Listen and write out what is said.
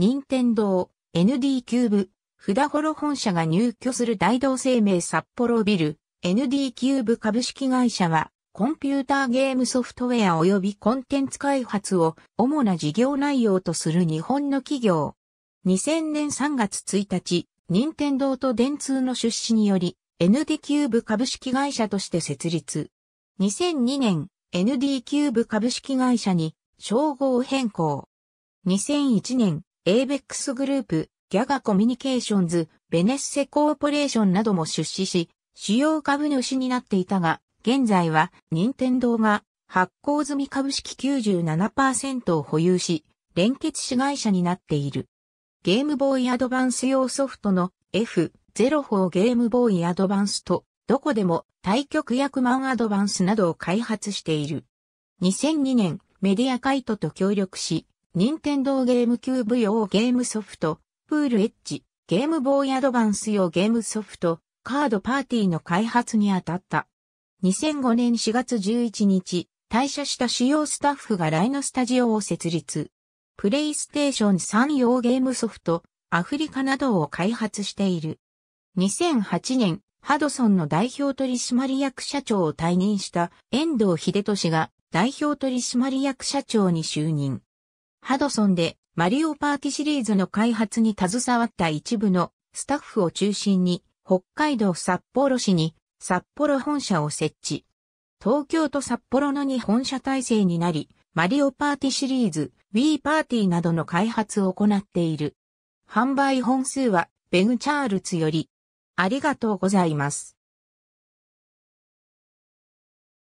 任天堂、ND キューブ、札幌本社が入居する大同生命札幌ビル、ND キューブ株式会社は、コンピューターゲームソフトウェア及びコンテンツ開発を主な事業内容とする日本の企業。2000年3月1日、任天堂と電通の出資により、ND キューブ株式会社として設立。2002年、ND キューブ株式会社に称号変更。2001年、エーベックスグループ、ギャガコミュニケーションズ、ベネッセコーポレーションなども出資し、主要株主になっていたが、現在は、任天堂が発行済み株式97%を保有し、連結子会社になっている。ゲームボーイアドバンス用ソフトの F04 ゲームボーイアドバンスと、どこでも対局役マンアドバンスなどを開発している。2002年、メディアカイトと協力し、任天堂ゲームキューブ用ゲームソフト、プールエッジ、ゲームボーイアドバンス用ゲームソフト、カードパーティーの開発に当たった。2005年4月11日、退社した主要スタッフがライノスタジオを設立。プレイステーション3用ゲームソフト、アフリカなどを開発している。2008年、ハドソンの代表取締役社長を退任した遠藤秀俊が代表取締役社長に就任。ハドソンでマリオパーティシリーズの開発に携わった一部のスタッフを中心に北海道札幌市に札幌本社を設置。東京と札幌の日本社体制になり、マリオパーティシリーズ、Wii パーティーなどの開発を行っている。販売本数はベグチャールツより。ありがとうございます。